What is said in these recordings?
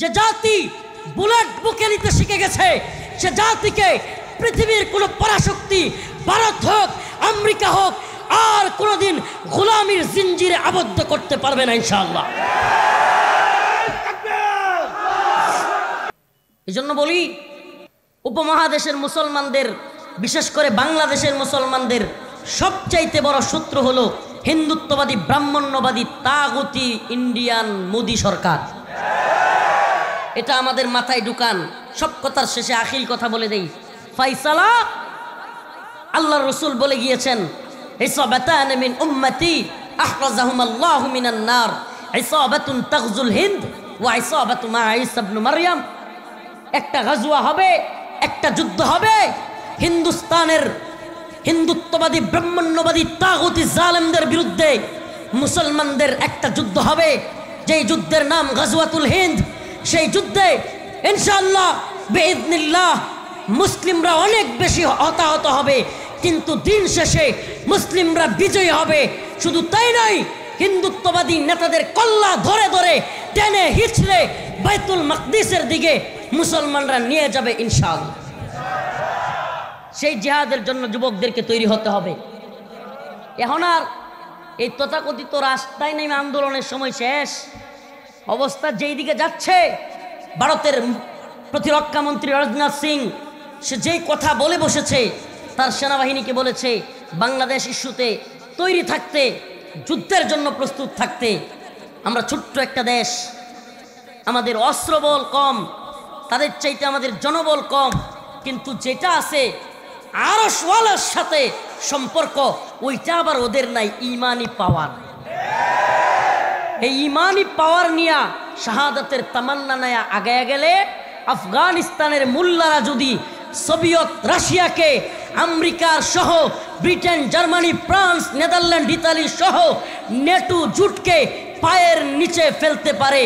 যে জাতি বুলেট বুকে নিতে শিখে গেছে সে জাতিকে পৃথিবীর কোনো পরাশক্তি ভারত হোক আমেরিকা হোক আর কোনোদিন গোলামির জিঞ্জিরে আবদ্ধ করতে পারবে না ইনশাল্লাহ এই জন্য বলি উপমহাদেশের মুসলমানদের বিশেষ করে বাংলাদেশের মুসলমানদের সবচাইতে বড় শত্রু হল হিন্দুত্ববাদী ব্রাহ্মণ্যবাদী তাগতি ইন্ডিয়ান মোদী সরকার এটা আমাদের মাথায় ঢুকান সব কথার শেষে আখিল কথা বলে দেই ফাইসালা আল্লাহ রসুল বলে গিয়েছেন নার হিন্দ একটা হবে একটা যুদ্ধ হবে হিন্দুস্তানের হিন্দুত্ববাদী জালেমদের বিরুদ্ধে মুসলমানদের একটা যুদ্ধ হবে যেই যুদ্ধের নাম গাজুয়াতুল হিন্দ সেই যুদ্ধে ইনশাল্লাহ বেদনিল্লাহ মুসলিমরা অনেক বেশি হতাহত হবে কিন্তু দিন শেষে মুসলিমরা বিজয়ী হবে শুধু তাই নয় হিন্দুত্ববাদী নেতাদের কল্লা ধরে ধরে টেনে হিচড়ে বাইতুল মকদিসের দিকে মুসলমানরা নিয়ে যাবে ইনশাআল্লাহ সেই জিহাদের জন্য যুবকদেরকে তৈরি হতে হবে এখন আর এই তথাকথিত রাস্তায় নেমে আন্দোলনের সময় শেষ অবস্থা যেই দিকে যাচ্ছে ভারতের প্রতিরক্ষা মন্ত্রী রাজনাথ সিং সে যেই কথা বলে বসেছে তার সেনাবাহিনীকে বলেছে বাংলাদেশ ইস্যুতে তৈরি থাকতে যুদ্ধের জন্য প্রস্তুত থাকতে আমরা ছোট্ট একটা দেশ আমাদের অস্ত্রবল কম তাদের চাইতে আমাদের জনবল কম কিন্তু যেটা আছে আরো সোয়ালের সাথে সম্পর্ক ওইটা আবার ওদের নাই ইমানি পাওয়ার এই ইমানি পাওয়ার নিয়া শাহাদাতের তামান্না নেয়া আগে গেলে আফগানিস্তানের মুল্লারা যদি সোভিয়ত রাশিয়াকে আমেরিকার সহ Britain Germany France Netherland Italy সহ নেটু জুটকে পায়ের নিচে ফেলতে পারে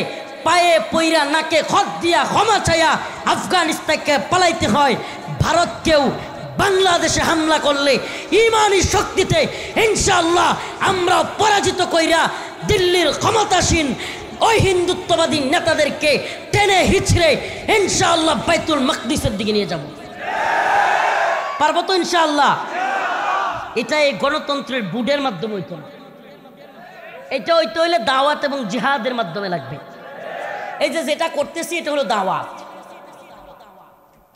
পায়ে পইরা নাকে খত দিয়া ক্ষমা চাইয়া আফগানিস্তানকে পালাইতে হয় ভারতকেও বাংলাদেশে হামলা করলে ইমানি শক্তিতে ইনশাল্লাহ আমরা পরাজিত কইরা দিল্লির ক্ষমতাসীন ওই হিন্দুত্ববাদী নেতাদেরকে টেনে হিচড়ে ইনশাআল্লাহ বাইতুল মকদিসের দিকে নিয়ে যাব পারবো তো ইনশাআল্লাহ এটা এই গণতন্ত্রের বুডের মাধ্যমে হইতো না এটা হইতে হইলে দাওয়াত এবং জিহাদের মাধ্যমে লাগবে এই যে যেটা করতেছি এটা হলো দাওয়াত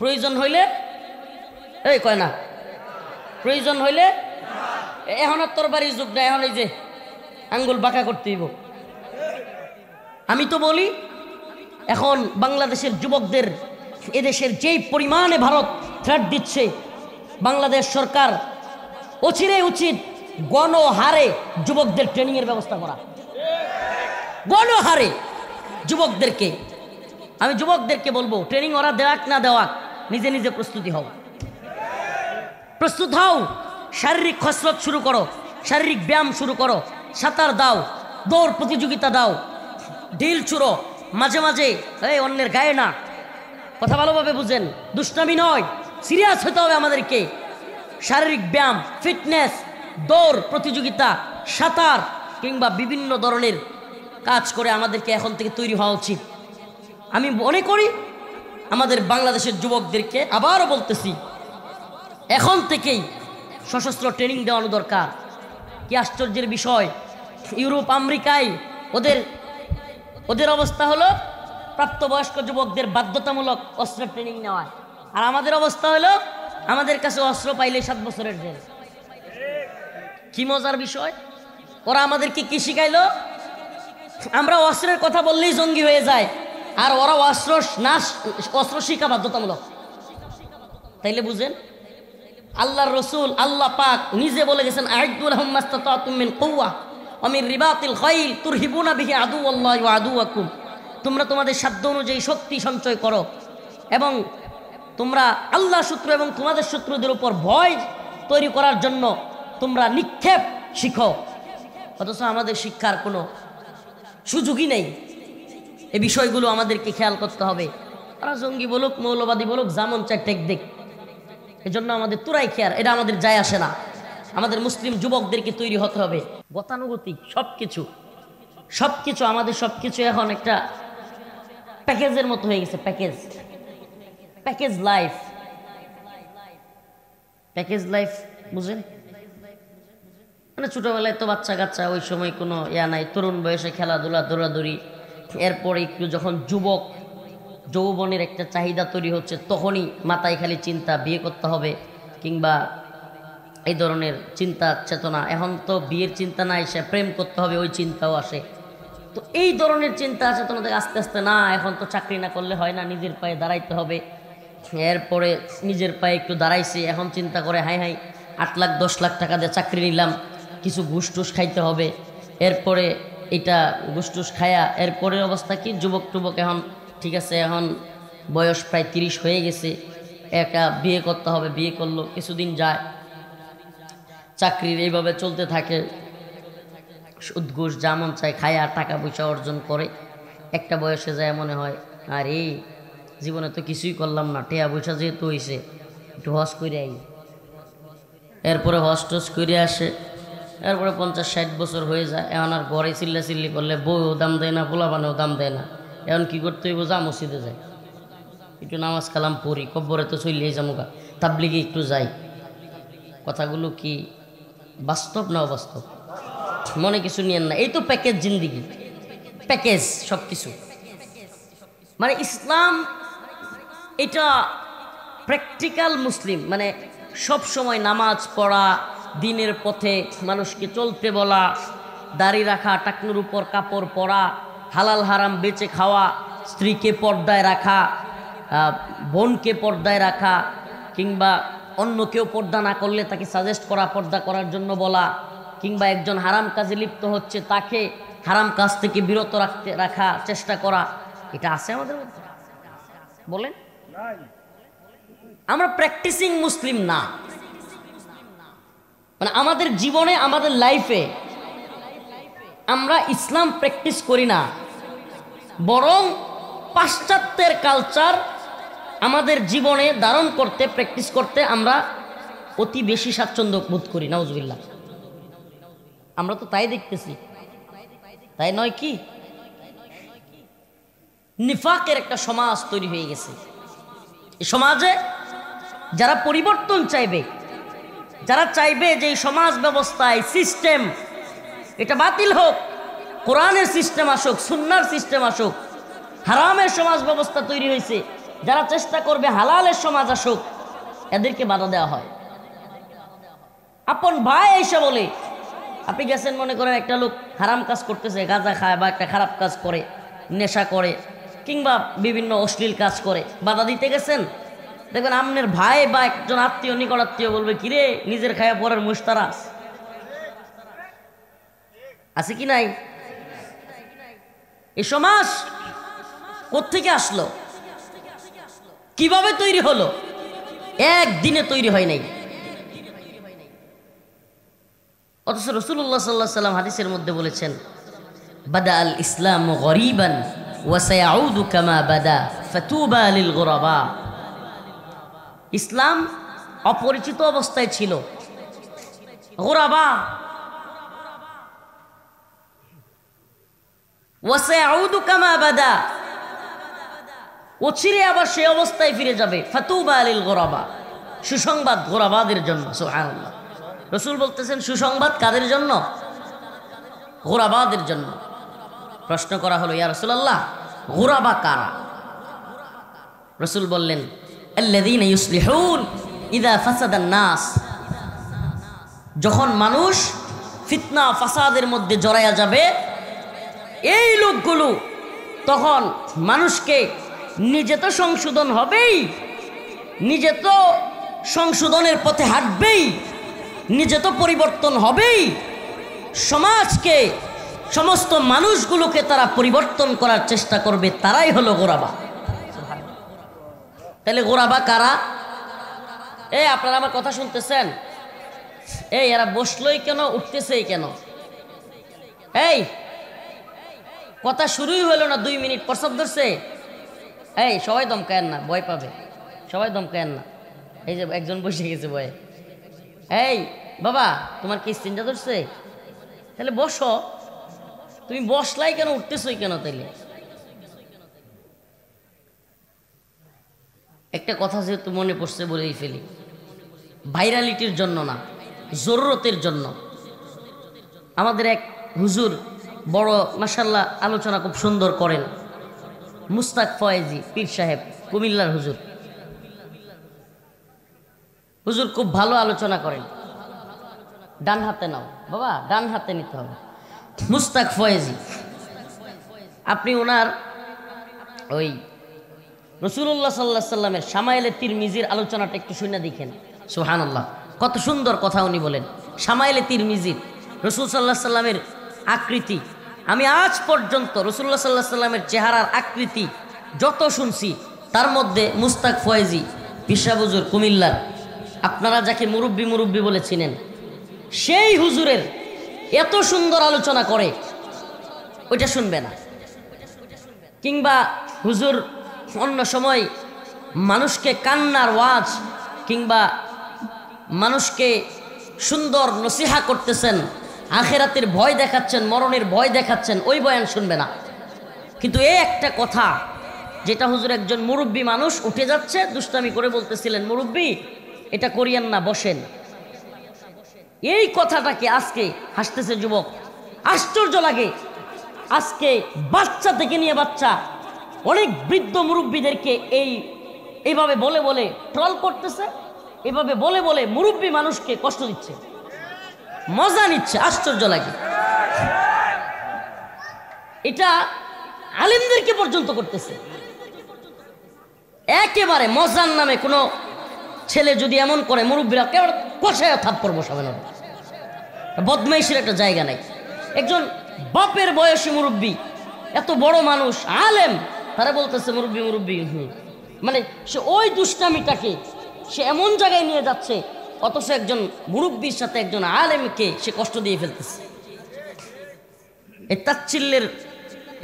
প্রয়োজন হইলে এই কয় না প্রয়োজন হইলে এখন আর তোর বাড়ির যুগ না এখন এই যে আঙ্গুল বাঁকা করতে আমি তো বলি এখন বাংলাদেশের যুবকদের এদেশের যেই পরিমাণে ভারত থ্রেট দিচ্ছে বাংলাদেশ সরকার অচিরে উচিত গণহারে যুবকদের ট্রেনিংয়ের ব্যবস্থা করা গণহারে যুবকদেরকে আমি যুবকদেরকে বলবো ট্রেনিং ওরা দেওয়াক না দেওয়াক নিজে নিজে প্রস্তুতি হও প্রস্তুত হও শারীরিক খসরত শুরু করো শারীরিক ব্যায়াম শুরু করো সাঁতার দাও দৌড় প্রতিযোগিতা দাও ঢিল চুরো মাঝে মাঝে এই অন্যের গায়ে না কথা ভালোভাবে বুঝেন দুষ্টামি নয় সিরিয়াস হতে হবে আমাদেরকে শারীরিক ব্যায়াম ফিটনেস দৌড় প্রতিযোগিতা সাঁতার কিংবা বিভিন্ন ধরনের কাজ করে আমাদেরকে এখন থেকে তৈরি হওয়া উচিত আমি মনে করি আমাদের বাংলাদেশের যুবকদেরকে আবারও বলতেছি এখন থেকেই সশস্ত্র ট্রেনিং দেওয়ানো দরকার কি আশ্চর্যের বিষয় ইউরোপ আমেরিকায় ওদের ওদের অবস্থা হলো প্রাপ্তবয়স্ক যুবকদের বাধ্যতামূলক অস্ত্র ট্রেনিং নেওয়া আর আমাদের অবস্থা হলো আমাদের কাছে অস্ত্র পাইলে সাত বছরের জেল কি মজার বিষয় ওরা আমাদের কি কি শিখাইলো আমরা অস্ত্রের কথা বললেই জঙ্গি হয়ে যায় আর ওরা অস্ত্র না অস্ত্র শিখা বাধ্যতামূলক তাইলে বুঝেন আল্লাহ রসুল আল্লাহ পাক নিজে বলে গেছেন আহমদ কৌয়া অমির রিবাতিল তুর হিবুনা বিহি আদু আল্লাহ আদু আকুম তোমরা তোমাদের সাধ্য অনুযায়ী শক্তি সঞ্চয় করো এবং তোমরা আল্লাহ শত্রু এবং তোমাদের শত্রুদের উপর ভয় তৈরি করার জন্য তোমরা নিক্ষেপ শিখো অথচ আমাদের শিক্ষার কোনো সুযোগই নেই এ বিষয়গুলো আমাদেরকে খেয়াল করতে হবে তারা জঙ্গি বলুক মৌলবাদী বলুক জামন চায় টেক দেখ এজন্য আমাদের তুরাই খেয়ার এটা আমাদের যায় আসে না আমাদের মুসলিম যুবকদেরকে তৈরি হতে হবে গতানুগতিক সব কিছু সব কিছু আমাদের সব কিছু এখন একটা প্যাকেজের মতো হয়ে গেছে package package life package life বুঝেন মানে ছোটোবেলায় তো বাচ্চা কাচ্চা ওই সময় কোনো ইয়া নাই তরুণ বয়সে খেলাধুলা দৌড়াদৌড়ি এরপরে একটু যখন যুবক যৌবনের একটা চাহিদা তৈরি হচ্ছে তখনই মাথায় খালি চিন্তা বিয়ে করতে হবে কিংবা এই ধরনের চিন্তা চেতনা এখন তো বিয়ের চিন্তা নাই সে প্রেম করতে হবে ওই চিন্তাও আসে তো এই ধরনের চিন্তা চেতনা থেকে আস্তে আস্তে না এখন তো চাকরি না করলে হয় না নিজের পায়ে দাঁড়াইতে হবে এরপরে নিজের পায়ে একটু দাঁড়াইছি এখন চিন্তা করে হাই হাই আট লাখ দশ লাখ টাকা দিয়ে চাকরি নিলাম কিছু ঘুষ টুস খাইতে হবে এরপরে এটা ঘুষ টুস খায়া এরপরে অবস্থা কি যুবক টুবক এখন ঠিক আছে এখন বয়স প্রায় তিরিশ হয়ে গেছে একটা বিয়ে করতে হবে বিয়ে করলো কিছুদিন যায় চাকরির এইভাবে চলতে থাকে সুদঘোষ যেমন চায় খায় আর টাকা পয়সা অর্জন করে একটা বয়সে যায় মনে হয় আর এই জীবনে তো কিছুই করলাম না টেয়া পয়সা যেহেতু হয়েছে একটু হস করে আই এরপরে হস টস করে আসে এরপরে পঞ্চাশ ষাট বছর হয়ে যায় এখন আর ঘরে চিল্লা চিল্লি করলে বউও দাম দেয় না পানেও দাম দেয় না এখন কি করতে হইব যা মসজিদে যায় একটু নামাজ কালাম পড়ি কব্বরে তো চলিয়ে যামুকা তাবলিগে একটু যাই কথাগুলো কি বাস্তব না অবাস্তব মনে কিছু নিয়েন না এই তো প্যাকেজ জিন্দিগি প্যাকেজ সব কিছু মানে ইসলাম এটা প্র্যাকটিক্যাল মুসলিম মানে সব সময় নামাজ পড়া দিনের পথে মানুষকে চলতে বলা দাড়ি রাখা টাকনুর উপর কাপড় পরা হালাল হারাম বেচে খাওয়া স্ত্রীকে পর্দায় রাখা বোনকে পর্দায় রাখা কিংবা অন্য কেউ পর্দা না করলে তাকে সাজেস্ট করা পর্দা করার জন্য বলা কিংবা একজন হারাম কাজে লিপ্ত হচ্ছে তাকে হারাম কাজ থেকে বিরত রাখতে রাখা চেষ্টা করা এটা আছে আমাদের মধ্যে বলেন আমরা প্র্যাকটিসিং মুসলিম না মানে আমাদের জীবনে আমাদের লাইফে আমরা ইসলাম প্র্যাকটিস করি না বরং পাশ্চাত্যের কালচার আমাদের জীবনে ধারণ করতে প্র্যাকটিস করতে আমরা অতি বেশি স্বাচ্ছন্দ্য বোধ করি নাউজবিল্লা আমরা তো তাই দেখতেছি তাই নয় কি নিফাকের একটা সমাজ তৈরি হয়ে গেছে এই সমাজে যারা পরিবর্তন চাইবে যারা চাইবে যে এই সমাজ ব্যবস্থায় সিস্টেম এটা বাতিল হোক কোরআনের সিস্টেম আসুক সুন্নার সিস্টেম আসুক হারামের সমাজ ব্যবস্থা তৈরি হয়েছে যারা চেষ্টা করবে হালালের সমাজ আসুক এদেরকে বাধা দেওয়া হয় আপন ভাই এসে বলে আপনি গেছেন মনে করেন একটা লোক হারাম কাজ করতেছে গাঁজা খায় বা একটা খারাপ কাজ করে নেশা করে কিংবা বিভিন্ন অশ্লীল কাজ করে বাধা দিতে গেছেন দেখবেন আমনের ভাই বা একজন আত্মীয় নিকট আত্মীয় বলবে কিরে নিজের খায়া পরের মুস্তারাস আছে কি নাই এ সমাজ কোথেকে আসলো কিভাবে তৈরি হলো একদিনে তৈরি হয় নাই অথচ রসুল্লাহ সাল্লাহ সাল্লাম হাদিসের মধ্যে বলেছেন বাদা আল ইসলাম গরিবান ওয়াসায়াউদু কামা বাদা ফতুবা আলিল গোরাবা ইসলাম অপরিচিত অবস্থায় ছিল গোরাবা ওয়াসায়াউদু কামা বাদা অচিরে আবার সে অবস্থায় ফিরে যাবে ফাতুবা আলিল গোরাবা সুসংবাদ গোরাবাদের জন্য সুহানুল্লাহ রসুল বলতেছেন সুসংবাদ কাদের জন্য গোরাবাদের জন্য প্রশ্ন করা হলো ইয়া রসুল্লাহ গোরাবা কারা রসুল বললেন ইদা ফাসাদান নাস যখন মানুষ ফিতনা ফাসাদের মধ্যে জড়াইয়া যাবে এই লোকগুলো তখন মানুষকে নিজে তো সংশোধন হবেই নিজে তো সংশোধনের পথে হাঁটবেই নিজে তো পরিবর্তন হবেই সমাজকে সমস্ত মানুষগুলোকে তারা পরিবর্তন করার চেষ্টা করবে তারাই হলো গোরাবা তাহলে গোরাবা কারা এই আপনারা আমার কথা শুনতেছেন এই এরা বসলোই কেন উঠতেছেই কেন এই কথা শুরুই হলো না দুই মিনিট প্রসাদ ধরছে এই সবাই দমকায়েন না ভয় পাবে সবাই দমকায়েন না এই যে একজন বসে গেছে ভয়ে এই বাবা তোমার কি চিন্তা ধরছে তাহলে বসো তুমি বসলাই কেন উঠতেছই কেন তাইলে একটা কথা যেহেতু মনে পড়ছে বলেই ফেলি ভাইরালিটির জন্য না জরুরতের জন্য আমাদের এক হুজুর বড় মাসাল্লাহ আলোচনা খুব সুন্দর করেন মুস্তাক ফয়েজি পীর সাহেব কুমিল্লার হুজুর হুজুর খুব ভালো আলোচনা করেন ডান হাতে নাও বাবা ডান হাতে নিতে হবে মুস্তাক ফয়েজি আপনি ওনার ওই রসুল্লাহ সাল্লাহ সাল্লামের সামাইলে মিজির আলোচনাটা একটু শুনে দেখেন সোহানুল্লাহ কত সুন্দর কথা উনি বলেন সামাইলে মিজির রসুল সাল্লাহ সাল্লামের আকৃতি আমি আজ পর্যন্ত রসুল্লাহ সাল্লাহ সাল্লামের চেহারার আকৃতি যত শুনছি তার মধ্যে মুস্তাক ফয়েজি বিশ্বাবুজুর হুজুর কুমিল্লার আপনারা যাকে মুরব্বী মুরব্বী বলে চিনেন সেই হুজুরের এত সুন্দর আলোচনা করে ওইটা শুনবে না কিংবা হুজুর অন্য সময় মানুষকে কান্নার ওয়াজ কিংবা মানুষকে সুন্দর নসিহা করতেছেন আখেরাতের ভয় দেখাচ্ছেন মরণের ভয় দেখাচ্ছেন ওই বয়ান শুনবে না কিন্তু এই একটা কথা যেটা হুজুর একজন মুরব্বী মানুষ উঠে যাচ্ছে দুষ্টামি করে বলতেছিলেন মুরব্বী এটা করিয়েন না বসেন এই কথাটাকে আজকে হাসতেছে যুবক আশ্চর্য লাগে আজকে বাচ্চা থেকে নিয়ে বাচ্চা অনেক বৃদ্ধ মুরব্বীদেরকে এই এইভাবে বলে বলে ট্রল করতেছে এভাবে বলে বলে মুরব্বী মানুষকে কষ্ট দিচ্ছে মজা নিচ্ছে আশ্চর্য লাগে এটা আলিমদেরকে পর্যন্ত করতেছে একেবারে মজার নামে কোনো ছেলে যদি এমন করে মুরব্বীরা কেবল কষায় থাপ্পড় বসাবে না বদমাইশের একটা জায়গা নাই একজন বাপের বয়সী মুরব্বী এত বড় মানুষ আলেম তারা বলতেছে মুরব্বী মুরব্বী হুম মানে সে ওই দুষ্টামিটাকে সে এমন জায়গায় নিয়ে যাচ্ছে অথচ একজন মুরব্বীর সাথে একজন আলেমকে সে কষ্ট দিয়ে ফেলতেছে এই তাচ্ছিল্যের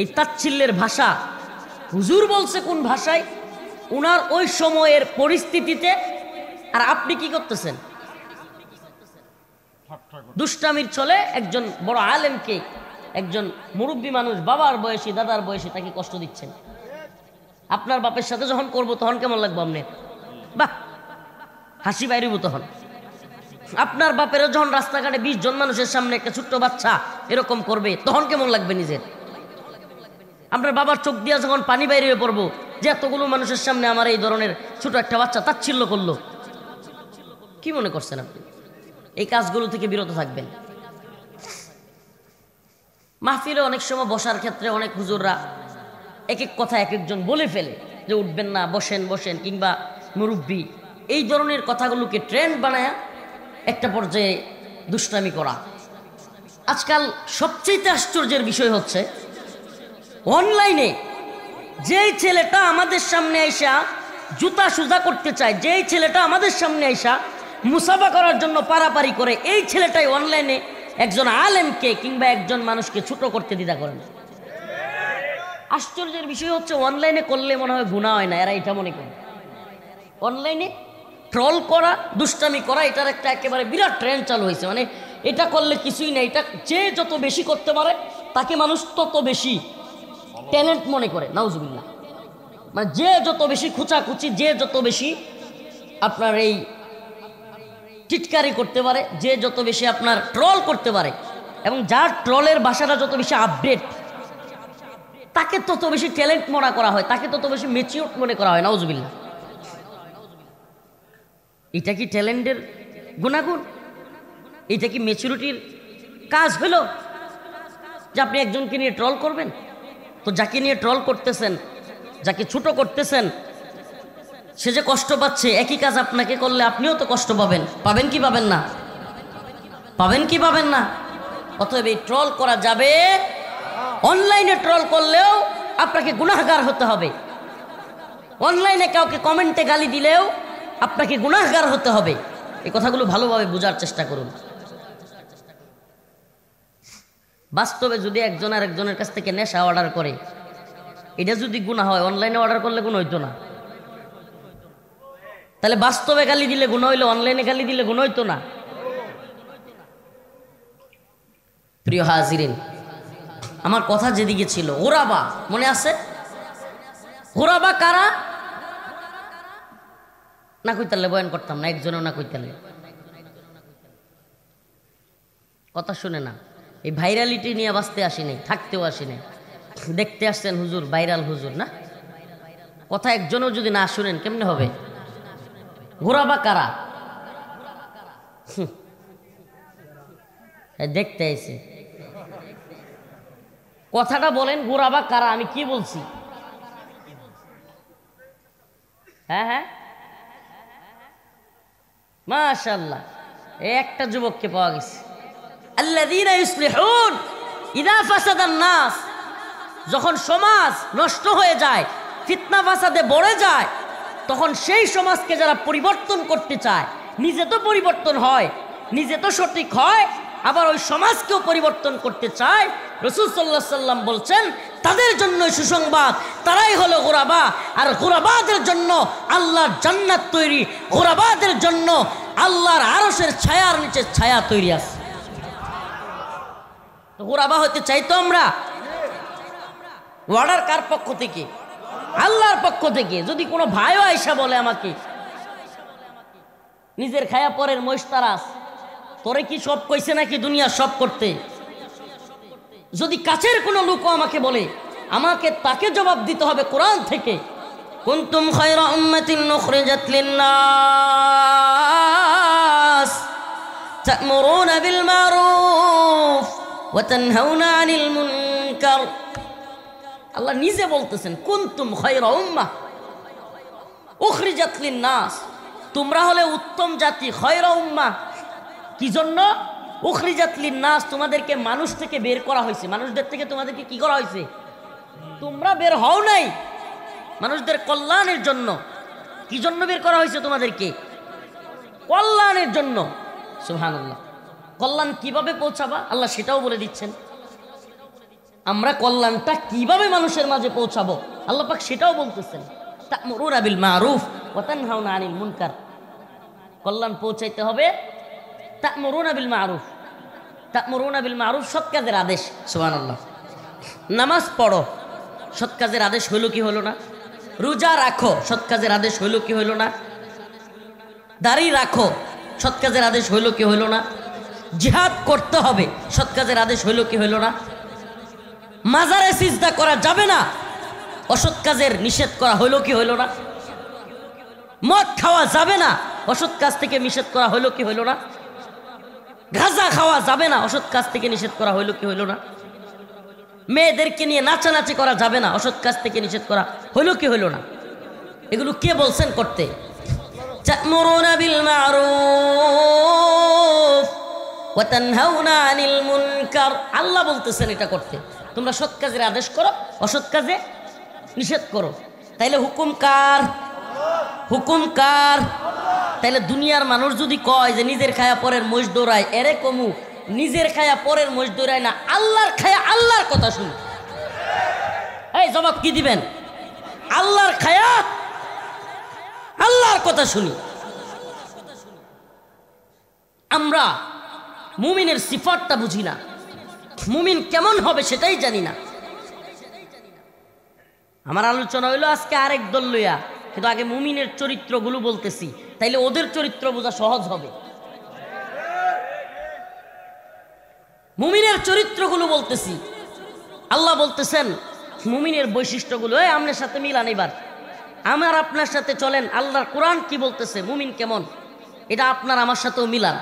এই তাচ্ছিল্যের ভাষা হুজুর বলছে কোন ভাষায় উনার ওই সময়ের পরিস্থিতিতে আর আপনি কি করতেছেন দুষ্টামির চলে একজন বড় আলেমকে একজন মুরব্বী মানুষ বাবার বয়সী দাদার বয়সী তাকে কষ্ট দিচ্ছেন আপনার বাপের সাথে যখন করবো তখন কেমন লাগবো আপনি বাহ হাসি বাইরে তখন আপনার বাপের যখন রাস্তাঘাটে বিশ জন মানুষের সামনে একটা ছোট্ট বাচ্চা এরকম করবে তখন কেমন লাগবে নিজের আপনার বাবার চোখ দিয়ে যখন পানি বাইরে পড়বো যে এতগুলো মানুষের সামনে আমার এই ধরনের ছোট একটা বাচ্চা তাচ্ছিল্য করলো কি মনে করছেন আপনি এই কাজগুলো থেকে বিরত থাকবেন মাহফিলে অনেক সময় বসার ক্ষেত্রে অনেক হুজুররা এক এক কথা এক একজন বলে ফেলে যে উঠবেন না বসেন বসেন কিংবা মুরব্বী এই ধরনের কথাগুলোকে ট্রেন্ড বানায় একটা পর্যায়ে দুষ্টামি করা আজকাল সবচেয়ে আশ্চর্যের বিষয় হচ্ছে অনলাইনে যেই ছেলেটা আমাদের সামনে আইসা জুতা সুজা করতে চায় যেই ছেলেটা আমাদের সামনে আইসা মুসাফা করার জন্য পারাপারি করে এই ছেলেটাই অনলাইনে একজন আলেমকে কিংবা একজন মানুষকে ছোট করতে দ্বিধা করে না আশ্চর্যের বিষয় হচ্ছে অনলাইনে করলে মনে হয় গুণা হয় না এরা এটা মনে করে অনলাইনে ট্রল করা দুষ্টামি করা এটার একটা একেবারে বিরাট ট্রেন্ড চালু হয়েছে মানে এটা করলে কিছুই নেই এটা যে যত বেশি করতে পারে তাকে মানুষ তত বেশি ট্যালেন্ট মনে করে নাউজুবিল্লা মানে যে যত বেশি খুচাখুচি যে যত বেশি আপনার এই টিটকারি করতে পারে যে যত বেশি আপনার ট্রল করতে পারে এবং যার ট্রলের বাসাটা যত বেশি আপডেট তাকে তত বেশি ট্যালেন্ট মনে করা হয় তাকে তত বেশি মেচিউর মনে করা হয় নাউজুবিল্লা এটা কি ট্যালেন্টের গুণাগুণ এটা কি মেচুরিটির কাজ হলো যে আপনি একজনকে নিয়ে ট্রল করবেন তো যাকে নিয়ে ট্রল করতেছেন যাকে ছোট করতেছেন সে যে কষ্ট পাচ্ছে একই কাজ আপনাকে করলে আপনিও তো কষ্ট পাবেন পাবেন কি পাবেন না পাবেন কি পাবেন না অতএব এই ট্রল করা যাবে অনলাইনে ট্রল করলেও আপনাকে গুণাহার হতে হবে অনলাইনে কাউকে কমেন্টে গালি দিলেও আপনাকে গুণাহার হতে হবে এই কথাগুলো ভালোভাবে বোঝার চেষ্টা করুন বাস্তবে যদি একজন আর একজনের কাছ থেকে নেশা অর্ডার করে এটা যদি গুণা হয় অনলাইনে অর্ডার করলে গুণ হইতো না তাহলে বাস্তবে গালি দিলে গুণ হইলো অনলাইনে গালি দিলে গুণ হইতো না প্রিয় হাজিরিন আমার কথা যেদিকে ছিল ওরাবা মনে আছে ওরাবা কারা না কইতালে বয়ান করতাম না একজনেও না কইতালে কথা শুনে না এই ভাইরালিটি নিয়ে বাঁচতে আসি নাই থাকতেও আসি নাই দেখতে আসছেন হুজুর ভাইরাল হুজুর না কথা একজনও যদি না শুনেন কেমনে হবে ঘোরা বা কারা দেখতে আইছে কথাটা বলেন গোরা বা কারা আমি কি বলছি হ্যাঁ হ্যাঁ মাশাল্লাহ একটা যুবককে পাওয়া গেছে আল্লাদিনা ইসলিহুন ইদা ফাসাদান নাস যখন সমাজ নষ্ট হয়ে যায় ফিতনা ফাসাদে বড়ে যায় তখন সেই সমাজকে যারা পরিবর্তন করতে চায় নিজে তো পরিবর্তন হয় নিজে তো সঠিক হয় আবার ওই সমাজকেও পরিবর্তন করতে চায় রসুল সাল্লাহ সাল্লাম বলছেন তাদের জন্য সুসংবাদ তারাই হলো গোরাবা আর গোরাবাদের জন্য আল্লাহর জান্নাত তৈরি গোরাবাদের জন্য আল্লাহর আরসের ছায়ার নিচে ছায়া তৈরি আছে গোরাবা হতে চাইতো আমরা ওয়ার্ডার কার পক্ষ থেকে আল্লাহর পক্ষ থেকে যদি কোনো ভাইও আইসা বলে আমাকে নিজের খায়া পরের মহিষ তোরে কি সব কইছে নাকি দুনিয়া সব করতে যদি কাছের কোনো লোকও আমাকে বলে আমাকে তাকে জবাব দিতে হবে কোরআন থেকে কুন্তুম খয়রা উম্মাতিন নুখরিজাত লিন্নাস তা'মুরুনা বিল মারুফ ওয়া তানহাউনা আনিল মুনকার আল্লাহ নিজে বলতেছেন কুন্তুম খয়রা উম্মাহ উখরিজাত নাস তোমরা হলে উত্তম জাতি খয়রা উম্মাহ কি জন্য উখরিজাতলিন নাস তোমাদেরকে মানুষ থেকে বের করা হয়েছে মানুষদের থেকে তোমাদেরকে কি করা হয়েছে তোমরা বের হও নাই মানুষদের কল্যাণের জন্য কি জন্য বের করা হয়েছে তোমাদেরকে কল্যাণের জন্য সুহানুল্লাহ কল্যাণ কিভাবে পৌঁছাবা আল্লাহ সেটাও বলে দিচ্ছেন আমরা কল্যাণটা কিভাবে মানুষের মাঝে পৌঁছাবো আল্লাহ পাক সেটাও বলতেছেন মারুফ ওয়াতানহাউনা আনিল মুনকার কল্যাণ পৌঁছাইতে হবে তা মরুন আবিল মারুফ তাকমরুনা বিল মারুফ সৎ কাজের আদেশ সুবহানাল্লাহ নামাজ পড়ো সৎ কাজের আদেশ হইলো কি হলো না রোজা রাখো সৎ কাজের আদেশ হইলো কি হইলো না দাড়ি রাখো সৎ কাজের আদেশ হইলো কি হইলো না জিহাদ করতে হবে সৎ কাজের আদেশ হইলো কি হইলো না মাজারে সিজদা করা যাবে না অসৎ কাজের নিষেধ করা হইলো কি হইলো না মদ খাওয়া যাবে না অসৎ কাজ থেকে নিষেধ করা হইলো কি হইলো না গাঁজা খাওয়া যাবে না অসৎ কাজ থেকে নিষেধ করা হইল কি হইল না মেয়েদেরকে নিয়ে নাচানাচি করা যাবে না অসৎ কাজ থেকে নিষেধ করা হইল কি হইল না এগুলো কে বলছেন করতে আল্লাহ বলতেছেন এটা করতে তোমরা সৎ কাজের আদেশ করো অসৎ কাজে নিষেধ করো তাইলে হুকুম কার হুকুম কার তাহলে দুনিয়ার মানুষ যদি কয় যে নিজের খায়া পরের মহিষ দৌড়ায় এরে কমু নিজের খায়া পরের মহিষ দৌড়ায় না আল্লাহর খায়া আল্লাহর কথা শুনি এই জবাব কি দিবেন আল্লাহর খায়া আল্লাহর কথা শুনি আমরা মুমিনের সিফাতটা বুঝি না মুমিন কেমন হবে সেটাই জানি না আমার আলোচনা হইলো আজকে আরেক দল লইয়া কিন্তু আগে মুমিনের চরিত্রগুলো বলতেছি তাইলে ওদের চরিত্র বোঝা সহজ হবে মুমিনের চরিত্রগুলো বলতেছি আল্লাহ বলতেছেন মুমিনের বৈশিষ্ট্যগুলো এ আমনের সাথে মিলান এবার আমার আপনার সাথে চলেন আল্লাহর কোরআন কি বলতেছে মুমিন কেমন এটা আপনার আমার সাথেও মিলান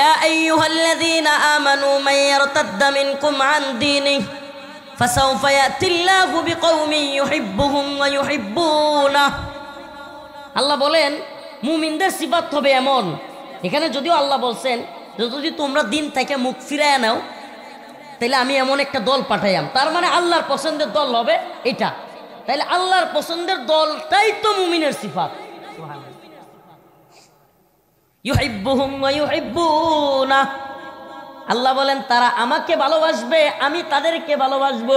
يا أيها الذين آمنوا من يرتد منكم عن دينه فسوف يأتي الله بقوم يحبهم ويحبونه আল্লাহ বলেন মুমিনদের সিফাত হবে এমন এখানে যদিও আল্লাহ বলছেন যে যদি তোমরা দিন থেকে মুখ ফিরাই নাও তাহলে আমি এমন একটা দল পাঠাইয়াম তার মানে আল্লাহর পছন্দের দল হবে এটা তাহলে আল্লাহর পছন্দের দলটাই তো মুমিনের সিফাত আল্লাহ বলেন তারা আমাকে ভালোবাসবে আমি তাদেরকে ভালোবাসবো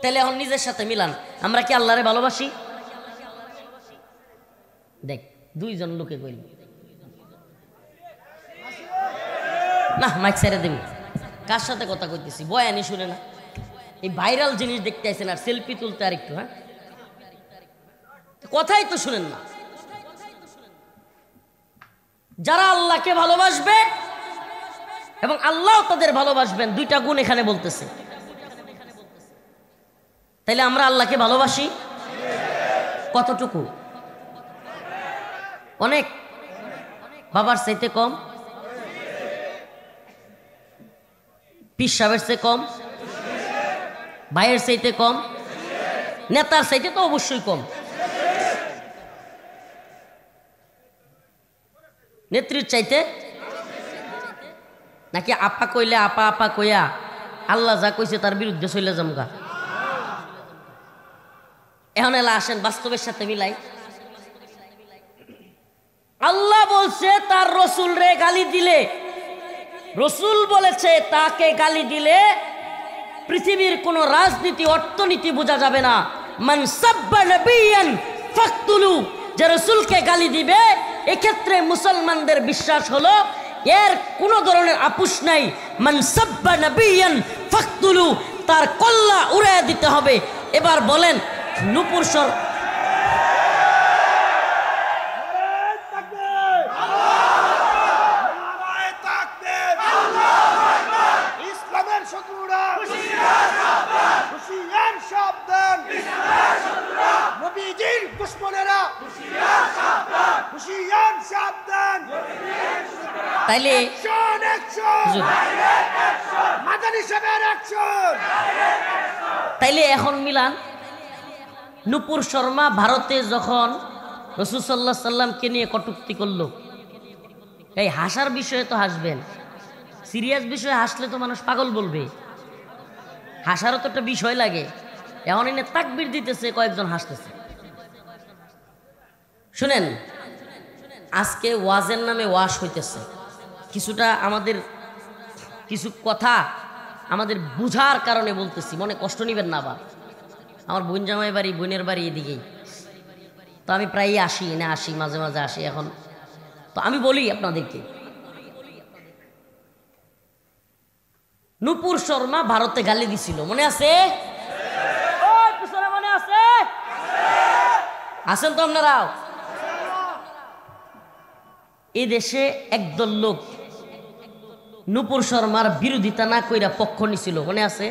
তাহলে এখন নিজের সাথে মিলান আমরা কি আল্লাহরে ভালোবাসি দেখ দুইজন লোকে কইল না মাইক ছেড়ে দেবে কার সাথে কথা কইতেছি বয়ানি শুনে না এই ভাইরাল জিনিস দেখতে আসেন আর সেলফি তুলতে আর একটু হ্যাঁ কথাই তো শুনেন না যারা আল্লাহকে ভালোবাসবে এবং আল্লাহ তাদের ভালোবাসবেন দুইটা গুণ এখানে বলতেছে তাইলে আমরা আল্লাহকে ভালোবাসি কতটুকু অনেক বাবার চাইতে কম পিস সাহেবের চেয়ে কম ভাইয়ের চাইতে কম নেতার চাইতে তো অবশ্যই কম নেত্রীর চাইতে নাকি আপা কইলে আপা আপা কইয়া আল্লাহ যা কইছে তার বিরুদ্ধে চলে যামগা এখন এলা আসেন বাস্তবের সাথে মিলাই আল্লাহ বলছে তার রসুল রে গালি দিলে রসুল বলেছে তাকে গালি দিলে পৃথিবীর কোন রাজনীতি অর্থনীতি বোঝা যাবে না ফাকতুলু যে রসুলকে গালি দিবে এক্ষেত্রে মুসলমানদের বিশ্বাস হলো এর কোনো ধরনের আপুষ নাই মানসাব্বা নবীন ফাকতুলু তার কল্লা উড়াইয়া দিতে হবে এবার বলেন নুপুর সর তাইলে তাইলে এখন মিলান নুপুর শর্মা ভারতে যখন রসুসাল্লাহ সাল্লামকে নিয়ে কটুক্তি করল এই হাসার বিষয়ে তো হাসবেন সিরিয়াস বিষয়ে হাসলে তো মানুষ পাগল বলবে হাসারও তো একটা বিষয় লাগে এখন এনে তাকবির দিতেছে কয়েকজন হাসতেছে শুনেন আজকে ওয়াজের নামে ওয়াশ হইতেছে কিছুটা আমাদের কিছু কথা আমাদের বুঝার কারণে বলতেছি মনে কষ্ট নেবেন না আবার আমার বোন জামাই বাড়ি বোনের বাড়ি এদিকেই তো আমি প্রায়ই আসি এনে আসি মাঝে মাঝে আসি এখন তো আমি বলি আপনাদেরকে নুপুর শর্মা ভারতে গালি দিছিল মনে আছে মনে আছে আছেন তো আপনারাও এ দেশে একদল লোক নুপুর শর্মার বিরোধিতা না কইরা পক্ষ নিছিল মনে আছে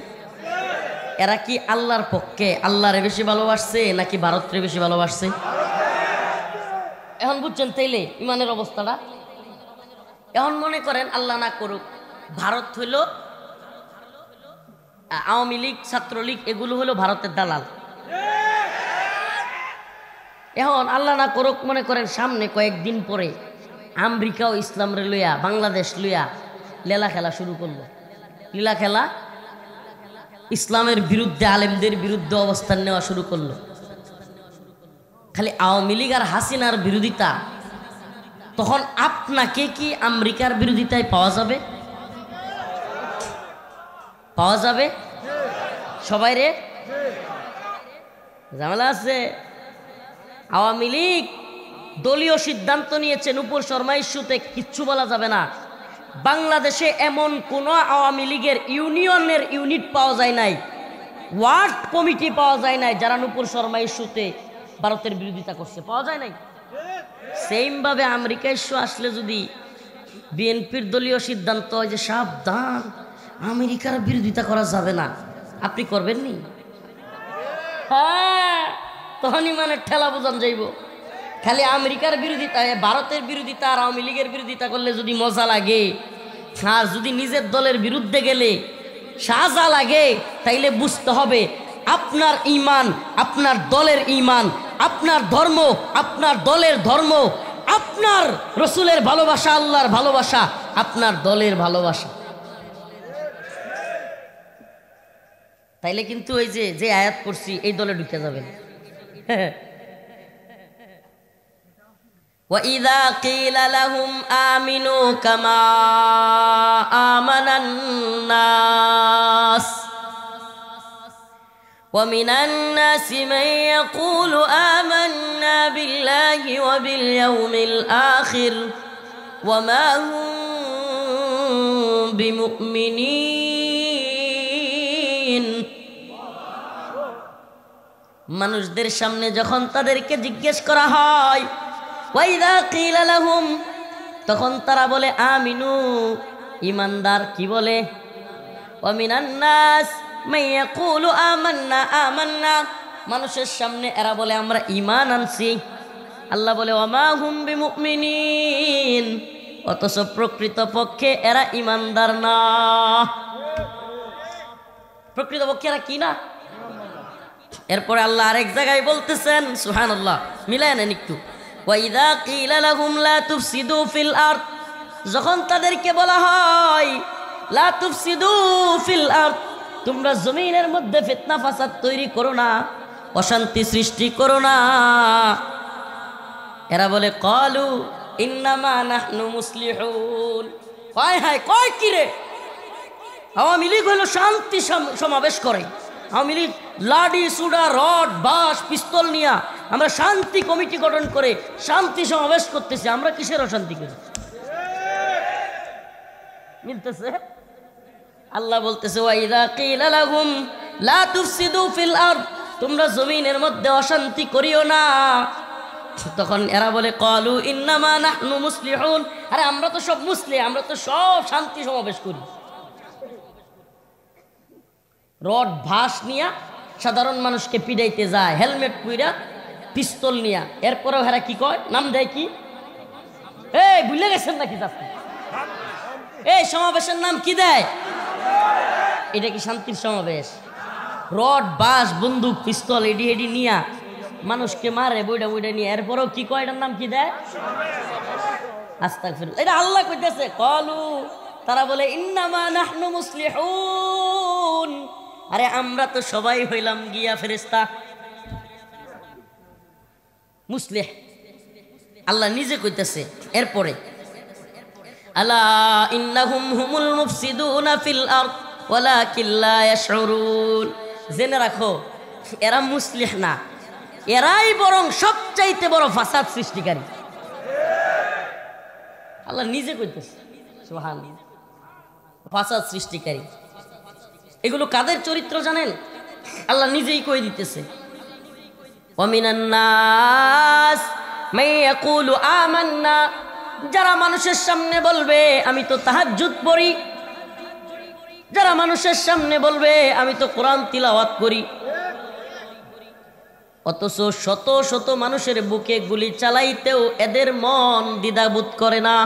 এরা কি আল্লাহর পক্ষে আল্লাহরে বেশি ভালোবাসছে নাকি ভারতরে বেশি ভালোবাসছে এখন বুঝছেন তাইলে ইমানের অবস্থাটা এখন মনে করেন আল্লাহ না করুক ভারত হইল আওয়ামী লীগ ছাত্রলীগ এগুলো হলো ভারতের দালাল এখন আল্লাহ না করুক মনে করেন সামনে কয়েকদিন পরে আমেরিকাও ইসলামরে লইয়া বাংলাদেশ লইয়া লেলা খেলা শুরু করলো লীলা খেলা ইসলামের বিরুদ্ধে আলেমদের বিরুদ্ধে অবস্থান নেওয়া শুরু করলো খালি আওয়ামী লীগ আর হাসিনার বিরোধিতা তখন আপনাকে কি আমেরিকার বিরোধিতায় পাওয়া যাবে পাওয়া যাবে সবাই রে ঝামেলা আছে আওয়ামী লীগ দলীয় সিদ্ধান্ত নিয়েছেন উপর শর্মা ইস্যুতে কিচ্ছু বলা যাবে না বাংলাদেশে এমন কোনো আওয়ামী লীগের ইউনিয়নের ইউনিট পাওয়া যায় নাই ওয়ার্ড কমিটি পাওয়া যায় নাই যারা নুপুর শর্মা ইস্যুতে ভারতের বিরোধিতা করছে পাওয়া যায় নাই সেইমভাবে আমেরিকা ইস্যু আসলে যদি বিএনপির দলীয় সিদ্ধান্ত হয় যে সাবধান আমেরিকার বিরোধিতা করা যাবে না আপনি করবেন নি হ্যাঁ তখনই মানে ঠেলা বোঝান যাইব খালি আমেরিকার বিরোধিতা ভারতের বিরোধিতা আর আওয়ামী লীগের বিরোধিতা করলে যদি মজা লাগে আর যদি নিজের দলের বিরুদ্ধে গেলে সাজা লাগে তাইলে বুঝতে হবে আপনার ইমান আপনার দলের ইমান আপনার ধর্ম আপনার দলের ধর্ম আপনার রসুলের ভালোবাসা আল্লাহর ভালোবাসা আপনার দলের ভালোবাসা তাইলে কিন্তু ওই যে যে আয়াত করছি এই দলে ঢুকে যাবেন হ্যাঁ واذا قيل لهم امنوا كما امن الناس ومن الناس من يقول امنا بالله وباليوم الاخر وما هم بمؤمنين মানুষদের সামনে যখন তাদেরকে জিজ্ঞেস করা হয় কিলা তখন তারা বলে আমিনু ইমানদার কি বলে আমান্না আমান্না মানুষের সামনে এরা বলে আমরা ইমান আনছি আল্লাহ বলে অমা হুম বিমুমিনিন অথচ প্রকৃত পক্ষে এরা ইমানদার না প্রকৃত পক্ষে এরা কি না এরপরে আল্লাহ আরেক জায়গায় বলতেছেন সুহান আল্লাহ মিলায় না একটু ফিল যখন তাদেরকে বলা হয় ফিল তোমরা জমিনের মধ্যে ফেতনা ফাসাদ তৈরি করো না অশান্তি সৃষ্টি করো না এরা বলে কলু ইন্নামা কয় হায় কয় কিরে আওয়ামী লীগ হলো শান্তি সমাবেশ করে আওয়ামী লীগ লাডি সুডা রড বাস পিস্তল নিয়ে আমরা শান্তি কমিটি গঠন করে শান্তি সমাবেশ করতেছি আমরা কিসের অশান্তি করি মিলতেছে আল্লাহ বলতেছে ওয়াইদা কিলা লাগুম লা তুফসিদু ফিল আরদ তোমরা জমিনের মধ্যে অশান্তি করিও না তখন এরা বলে কলু ইন্নামা নাহনু মুসলিহুন আরে আমরা তো সব মুসলিম আমরা তো সব শান্তি সমাবেশ করি রড ভাস নিয়া সাধারণ মানুষকে পিড়াইতে যায় হেলমেট পুইরা পিস্তল নিয়া এরপরেও হেরা কি কয় নাম দেয় কি এই ভুলে গেছেন নাকি আপনি এই সমাবেশের নাম কি দেয় এটা কি শান্তির সমাবেশ রড বাস বন্দুক পিস্তল এডি এডি নিয়া মানুষকে মারে বইটা বইটা নিয়ে এরপরেও কি কয় এটার নাম কি দেয় আস্তা ফির এটা আল্লাহ কইতেছে কলু তারা বলে ইন্নামা নাহনু মুসলিহুন আরে আমরা তো সবাই হইলাম গিয়া ফেরেস্তা মুসলে আল্লাহ নিজে কইতেছে এরপরে আলা ইন্নাহুম হুমুল মুফসিদুনা ফিল আরদ ওয়ালাকিন লা জেনে রাখো এরা মুসলিহ না এরাই বরং সবচাইতে বড় ফাসাদ সৃষ্টিকারী আল্লাহ নিজে কইতেছে সুবহান ফাসাদ সৃষ্টিকারী এগুলো কাদের চরিত্র জানেন আল্লাহ নিজেই কই দিতেছে যারা মানুষের সামনে বলবে আমি তো তাহাজ্জুদ পড়ি যারা মানুষের সামনে বলবে আমি তো কোরআন তিলাওয়াত করি অথচ শত শত মানুষের বুকে গুলি চালাইতেও এদের মন দ্বিধাবোধ করে না